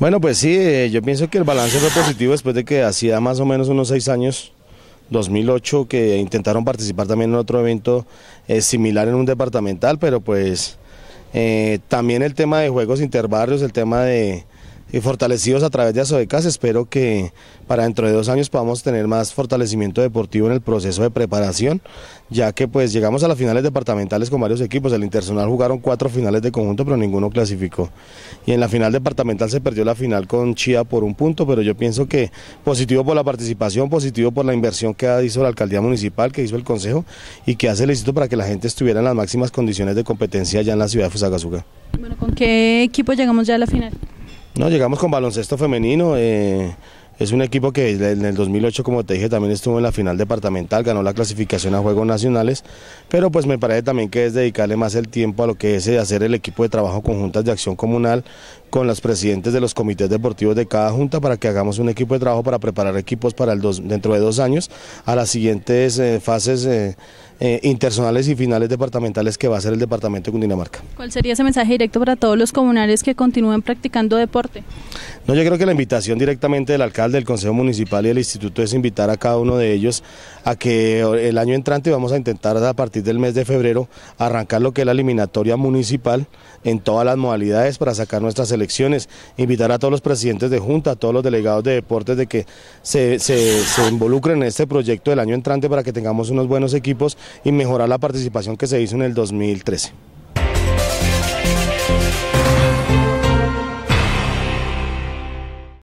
Bueno, pues sí, eh, yo pienso que el balance fue positivo después de que hacía más o menos unos seis años 2008 que intentaron participar también en otro evento eh, similar en un departamental, pero pues eh, también el tema de juegos interbarrios, el tema de, y fortalecidos a través de azoecas Espero que para dentro de dos años podamos tener más fortalecimiento deportivo en el proceso de preparación, ya que pues llegamos a las finales departamentales con varios equipos. El Internacional jugaron cuatro finales de conjunto, pero ninguno clasificó. Y en la final departamental se perdió la final con Chía por un punto, pero yo pienso que positivo por la participación, positivo por la inversión que hizo la alcaldía municipal, que hizo el consejo y que hace el éxito para que la gente estuviera en las máximas condiciones de competencia ya en la ciudad de Fusagasugá. Bueno, ¿con qué equipo llegamos ya a la final? No, llegamos con baloncesto femenino. Eh, es un equipo que en el 2008, como te dije, también estuvo en la final departamental, ganó la clasificación a Juegos Nacionales, pero pues me parece también que es dedicarle más el tiempo a lo que es eh, hacer el equipo de trabajo conjuntas de acción comunal con los presidentes de los comités deportivos de cada junta para que hagamos un equipo de trabajo para preparar equipos para el dentro de dos años a las siguientes eh, fases eh, y finales departamentales que va a ser el departamento de Cundinamarca. ¿Cuál sería ese mensaje directo para todos los comunales que continúen practicando deporte? No, yo creo que la invitación directamente del alcalde, del Consejo Municipal y del Instituto es invitar a cada uno de ellos a que eh, el año entrante vamos a intentar a partir del mes de febrero arrancar lo que es la eliminatoria municipal en todas las modalidades para sacar nuestras elecciones, invitar a todos los presidentes de junta, a todos los delegados de deportes de que se, se involucren en este proyecto del año entrante para que tengamos unos buenos equipos y mejorar la participación que se hizo en el 2013.